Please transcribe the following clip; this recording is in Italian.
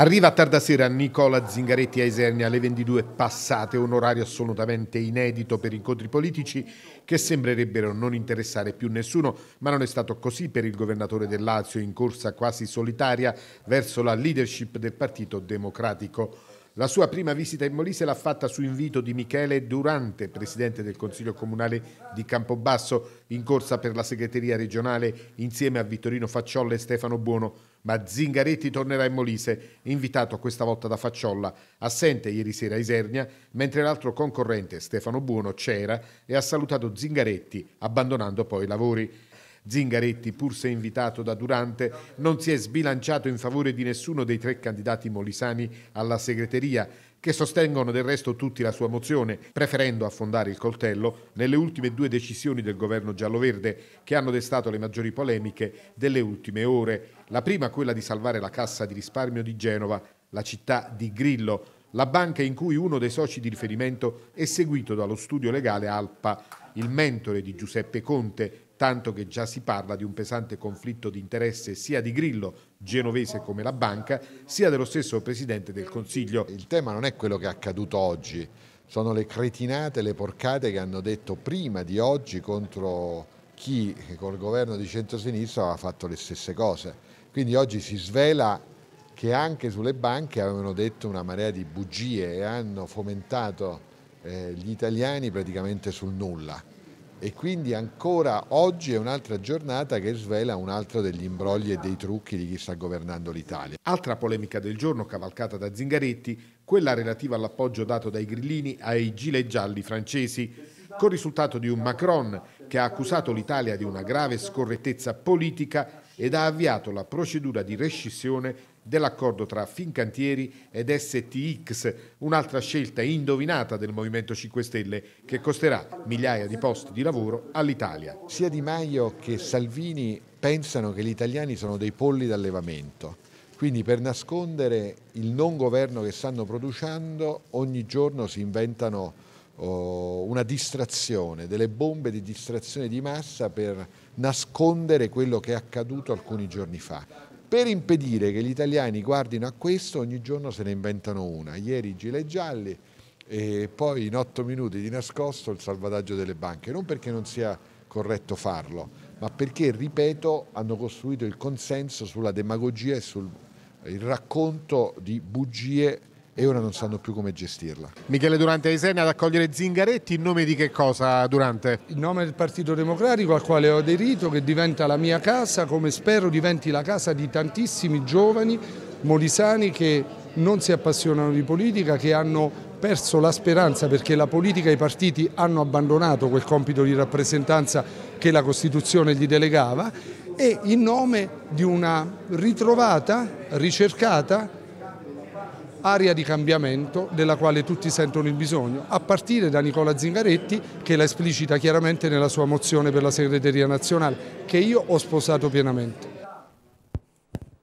Arriva a tarda sera Nicola Zingaretti a Isernia alle 22 passate, un orario assolutamente inedito per incontri politici che sembrerebbero non interessare più nessuno, ma non è stato così per il governatore del Lazio in corsa quasi solitaria verso la leadership del Partito Democratico. La sua prima visita in Molise l'ha fatta su invito di Michele Durante, presidente del Consiglio Comunale di Campobasso, in corsa per la segreteria regionale insieme a Vittorino Facciolle e Stefano Buono ma Zingaretti tornerà in Molise, invitato questa volta da Facciolla, assente ieri sera a Isernia, mentre l'altro concorrente Stefano Buono c'era e ha salutato Zingaretti, abbandonando poi i lavori. Zingaretti, pur se invitato da Durante, non si è sbilanciato in favore di nessuno dei tre candidati molisani alla segreteria, che sostengono del resto tutti la sua mozione, preferendo affondare il coltello nelle ultime due decisioni del governo giallo-verde che hanno destato le maggiori polemiche delle ultime ore. La prima quella di salvare la cassa di risparmio di Genova, la città di Grillo, la banca in cui uno dei soci di riferimento è seguito dallo studio legale Alpa, il mentore di Giuseppe Conte, tanto che già si parla di un pesante conflitto di interesse sia di Grillo, genovese come la banca, sia dello stesso Presidente del Consiglio. Il tema non è quello che è accaduto oggi, sono le cretinate, le porcate che hanno detto prima di oggi contro chi col governo di centrosinistra aveva fatto le stesse cose. Quindi oggi si svela che anche sulle banche avevano detto una marea di bugie e hanno fomentato eh, gli italiani praticamente sul nulla e quindi ancora oggi è un'altra giornata che svela un altro degli imbrogli e dei trucchi di chi sta governando l'Italia. Altra polemica del giorno cavalcata da Zingaretti, quella relativa all'appoggio dato dai grillini ai gilet gialli francesi col risultato di un Macron che ha accusato l'Italia di una grave scorrettezza politica ed ha avviato la procedura di rescissione dell'accordo tra Fincantieri ed STX, un'altra scelta indovinata del Movimento 5 Stelle che costerà migliaia di posti di lavoro all'Italia. Sia Di Maio che Salvini pensano che gli italiani sono dei polli d'allevamento. Quindi per nascondere il non governo che stanno producendo ogni giorno si inventano una distrazione, delle bombe di distrazione di massa per nascondere quello che è accaduto alcuni giorni fa. Per impedire che gli italiani guardino a questo ogni giorno se ne inventano una. Ieri i gilet gialli e poi in otto minuti di nascosto il salvataggio delle banche. Non perché non sia corretto farlo, ma perché, ripeto, hanno costruito il consenso sulla demagogia e sul racconto di bugie e ora non sanno più come gestirla. Michele Durante Aisena ad accogliere Zingaretti in nome di che cosa Durante? In nome del Partito Democratico al quale ho aderito che diventa la mia casa come spero diventi la casa di tantissimi giovani molisani che non si appassionano di politica, che hanno perso la speranza perché la politica e i partiti hanno abbandonato quel compito di rappresentanza che la Costituzione gli delegava e in nome di una ritrovata, ricercata area di cambiamento della quale tutti sentono il bisogno, a partire da Nicola Zingaretti che la esplicita chiaramente nella sua mozione per la segreteria nazionale, che io ho sposato pienamente.